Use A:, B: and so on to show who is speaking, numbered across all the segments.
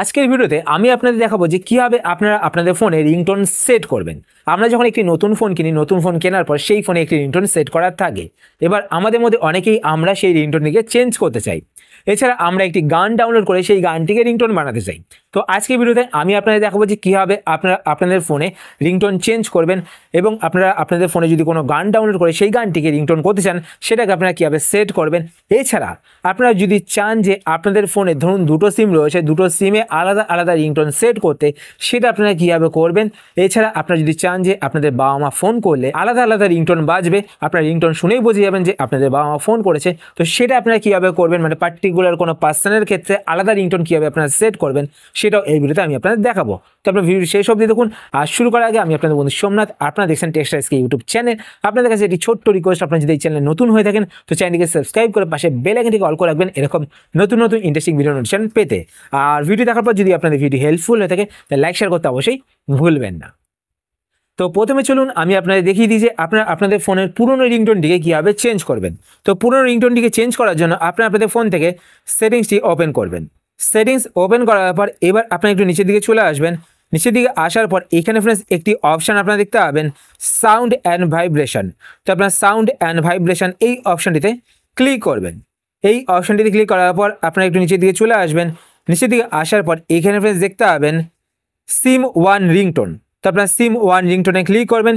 A: আজকের ভিডিওতে আমি আপনাদের দেখাবো যে কীভাবে আপনারা আপনাদের ফোনে রিংটোন সেট করবেন আমরা যখন একটি নতুন ফোন কিনি নতুন ফোন কেনার পর সেই ফোনে একটি রিংটোন সেট করার থাকে এবার আমাদের মধ্যে অনেকেই আমরা সেই রিংটোনটিকে চেঞ্জ করতে চাই এছাড়া আমরা একটি গান ডাউনলোড করে সেই গানটিকে রিংটোন বানাতে চাই তো আজকের ভিডিওতে আমি আপনাদের দেখাবো যে কীভাবে আপনারা আপনাদের ফোনে রিংটোন চেঞ্জ করবেন এবং আপনারা আপনাদের ফোনে যদি কোনো গান ডাউনলোড করে সেই গানটিকে রিংটোন করতে চান সেটাকে আপনারা কীভাবে সেট করবেন এছাড়া আপনারা যদি চান যে আপনাদের ফোনে ধরুন দুটো সিম রয়েছে দুটো সিমে আলাদা আলাদা রিংটোন সেট করতে সেটা আপনারা কীভাবে করবেন এছাড়া আপনারা যদি চান যে আপনাদের বাবা মা ফোন করলে আলাদা আলাদা রিংটোন বাজবে আপনার রিংটোন শুনেই বুঝে যাবেন যে আপনাদের বাবা মা ফোন করেছে তো সেটা আপনারা কীভাবে করবেন মানে পার্টিকুলার কোনো পার্সনের ক্ষেত্রে আলাদা রিংটোন কীভাবে আপনারা সেট করবেন সেটাও এই ভিডিওতে আমি আপনাদের দেখাবো তো আপনার ভিডিও শেষ অবধি দেখুন আর শুরু করার আগে আমি আপনাদের বন্ধু সোমনাথ আপনারা দেখছেন টেক্সটাইসকে ইউটিউব চ্যানেল আপনাদের কাছে একটি ছোট্ট রিকোয়েস্ট আপনারা যদি এই চ্যানেলে নতুন হয়ে থাকেন তো চ্যানেলটিকে সাবস্ক্রাইব করে পাশে বেল আইকনটিকে অল করে রাখবেন এরকম নতুন নতুন ইন্টারেস্টিং ভিডিও অনুষ্ঠান পেতে আর ভিডিও দেখার পর যদি আপনাদের ভিডিও হেল্পফুল হয়ে থাকে তাহলে লাইক শেয়ার করতে অবশ্যই ভুলবেন না তো প্রথমে চলুন আমি আপনাদের দেখিয়ে দিই যে আপনার আপনাদের ফোনের পুরনো রিংটোনটিকে কীভাবে চেঞ্জ করবেন তো পুরনো রিংটোনটিকে চেঞ্জ করার জন্য আপনি আপনাদের ফোন থেকে সেটিংসটি ওপেন করবেন সেটিংস ওপেন করার পর এবার আপনি একটু নিচের দিকে চলে আসবেন নিচের দিকে আসার পর এখানে ফ্রেন্ডস একটি অপশান আপনারা দেখতে পাবেন সাউন্ড অ্যান্ড ভাইব্রেশন তো আপনার সাউন্ড অ্যান্ড ভাইব্রেশন এই অপশানটিতে ক্লিক করবেন এই অপশানটিতে ক্লিক করার পর আপনারা একটু নিচের দিকে চলে আসবেন নিচের দিকে আসার পর এখানে ফ্রেন্ডস দেখতে পাবেন সিম ওয়ান রিংটোন তো আপনার সিম ওয়ান রিংটোনে ক্লিক করবেন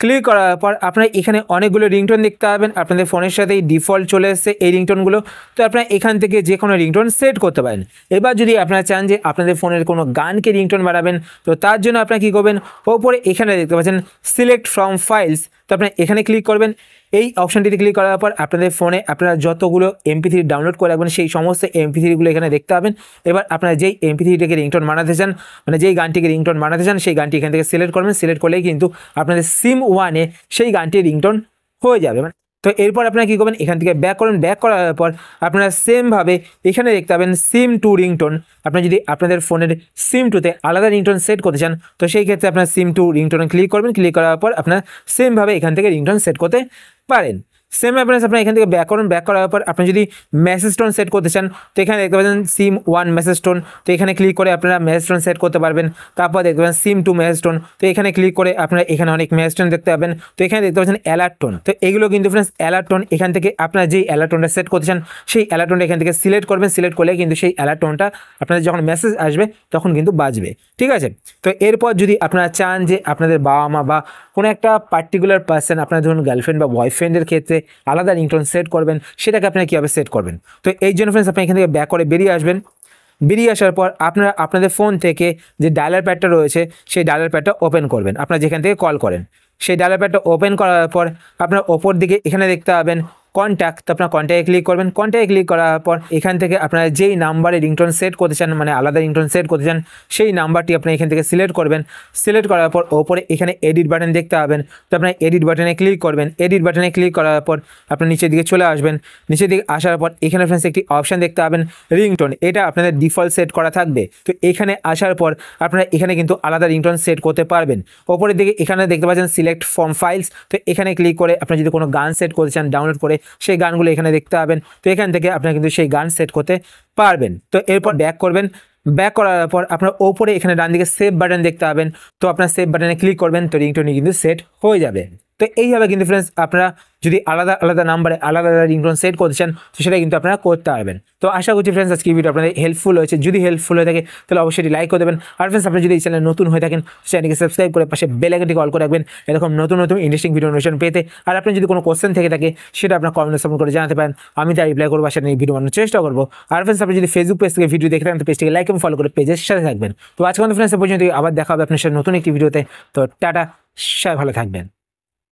A: ক্লিক করার পর আপনার এখানে অনেকগুলো রিংটোন দেখতে পাবেন আপনাদের ফোনের সাথেই ডিফল্ট চলে এসছে এই রিংটোনগুলো তো আপনারা এখান থেকে যে কোনো রিংটোন সেট করতে পারেন এবার যদি আপনারা চান যে আপনাদের ফোনের কোনো গানকে রিংটোন বাড়াবেন তো তার জন্য আপনারা কী করবেন ওপরে এখানে দেখতে পাচ্ছেন সিলেক্ট ফ্রম ফাইলস তো আপনি এখানে ক্লিক করবেন এই অপশানটিতে ক্লিক করার পর আপনাদের ফোনে আপনারা যতগুলো এমপি থ্রি ডাউনলোড করে রাখবেন সেই সমস্ত এমপি থ্রিগুলো এখানে দেখতে পাবেন এবার আপনারা যেই এমপি থ্রিটাকে রিংটোন বানাতে চান মানে যেই গানটিকে রিংটোন বানাতে চান সেই গানটি এখান থেকে সিলেক্ট করবেন সিলেক্ট করলেই কিন্তু আপনাদের সিম ওয়ানে সেই গানটি রিংটোন হয়ে যাবে মানে তো এরপর আপনারা কী করবেন এখান থেকে ব্যাক করেন ব্যাক করার পর আপনারা সেমভাবে এখানে দেখতে পাবেন সিম টু রিংটোন আপনি যদি আপনাদের ফোনের সিম টুতে আলাদা রিংটোন সেট করতে চান তো সেই ক্ষেত্রে আপনার সিম টু রিংটোনে ক্লিক করবেন ক্লিক করার পর আপনার সেমভাবে এখান থেকে রিংটোন সেট করতে পারেন সেম অ্যাপারেন্স আপনার এখান থেকে ব্যাক করুন ব্যাক করার পর আপনি যদি মেসেজ টোন সেট করতে চান তো এখানে দেখতে পাচ্ছেন সিম ওয়ান মেসেজ টোন তো এখানে ক্লিক করে আপনারা মেসেজ টোন সেট করতে পারবেন তারপর দেখতে পাচ্ছেন সিম টু মেসেজ টোন তো এখানে ক্লিক করে আপনারা এখানে অনেক মেসেজ টোন দেখতে পাবেন তো এখানে দেখতে পাচ্ছেন অ্যালার্ট টোন তো এগুলো কিন্তু ফ্রেন্ডস অ্যালার্ট টোন এখান থেকে আপনারা যেই অ্যালার্ট টোনটা সেট করতে চান সেই অ্যালার্ট টোনটা এখান থেকে সিলেক্ট করবেন সিলেক্ট করলে কিন্তু সেই অ্যালার্ট টোনটা আপনাদের যখন মেসেজ আসবে তখন কিন্তু বাজবে ঠিক আছে তো এরপর যদি আপনারা চান যে আপনাদের বাবা মা বা কোনো একটা পার্টিকুলার পার্সন আপনার ধরুন গার্লফ্রেন্ড বা বয়ফ্রেন্ডের ক্ষেত্রে করে আলাদা রিংটোন সেট করবেন সেটাকে আপনারা কীভাবে সেট করবেন তো এই জন্য ফ্রেন্ডস আপনি এখান থেকে ব্যাক করে বেরিয়ে আসবেন বেরিয়ে আসার পর আপনারা আপনাদের ফোন থেকে যে ডায়ালার প্যাডটা রয়েছে সেই ডায়ালার প্যাডটা ওপেন করবেন আপনারা যেখান থেকে কল করেন সেই ডায়ালার প্যাডটা ওপেন করার পর আপনার ওপর দিকে এখানে দেখতে পাবেন কন্ট্যাক্ট তো আপনার কন্ট্যাক্টে ক্লিক করবেন কন্ট্যাক্টে ক্লিক করার পর এখান থেকে আপনারা যেই নাম্বারে রিংটোন সেট করতে চান মানে আলাদা রিংটোন সেট করতে চান সেই নাম্বারটি আপনি এখান থেকে সিলেক্ট করবেন সিলেক্ট করার পর ওপরে এখানে এডিট বাটন দেখতে পাবেন তো আপনার এডিট বাটনে ক্লিক করবেন এডিট বাটনে ক্লিক করার পর আপনার নিচের দিকে চলে আসবেন নিচের দিকে আসার পর এখানে ফ্রেন্ডস একটি অপশান দেখতে পাবেন রিংটোন এটা আপনাদের ডিফল্ট সেট করা থাকবে তো এখানে আসার পর আপনারা এখানে কিন্তু আলাদা রিংটোন সেট করতে পারবেন ওপরের দিকে এখানে দেখতে পাচ্ছেন সিলেক্ট ফর্ম ফাইলস তো এখানে ক্লিক করে আপনি যদি কোনো গান সেট করতে চান ডাউনলোড করে সেই গানগুলো এখানে দেখতে পাবেন তো এখান থেকে আপনারা কিন্তু সেই গান সেট করতে পারবেন তো এরপর ব্যাক করবেন ব্যাক করার পর আপনার ওপরে এখানে ডান দিকে সেভ বাটন দেখতে পাবেন তো আপনার সেভ বাটনে ক্লিক করবেন তো রিংটোনি কিন্তু সেট হয়ে যাবে তো এইভাবে কিন্তু ফ্রেন্ডস আপনারা যদি আলাদা আলাদা নাম্বারে আলাদা আলাদা রিংটোন সেট করতে চান তো সেটা কিন্তু আপনারা করতে পারবেন তো আশা করছি ফ্রেন্ডস আজকে ভিডিও আপনাদের হেল্পফুল হয়েছে যদি হেল্পফুল হয়ে থাকে তাহলে অবশ্যই লাইক করে দেবেন আর ফ্রেন্ডস আপনি যদি এই চ্যানেল নতুন হয়ে থাকেন চ্যানেলকে সাবস্ক্রাইব করে পাশে বেল আইকনটি কল করে রাখবেন এরকম নতুন নতুন ইন্টারেস্টিং ভিডিও নোশন পেতে আর আপনি যদি কোনো কোশ্চেন থেকে থাকে সেটা আপনার কমেন্টে সাপোর্ট করে জানাতে পারেন আমি তার রিপ্লাই করবো সেটা নিয়ে ভিডিও বানানোর চেষ্টা করবো আর ফ্রেন্ডস আপনি যদি ফেসবুক পেজ থেকে ভিডিও দেখে থাকেন তো পেজটিকে লাইক এবং ফলো করে পেজের সাথে থাকবেন তো আজকে ফ্রেন্ডস পর্যন্ত আবার দেখা হবে আপনার সাথে নতুন একটি ভিডিওতে তো টাটা সবাই ভালো থাকবেন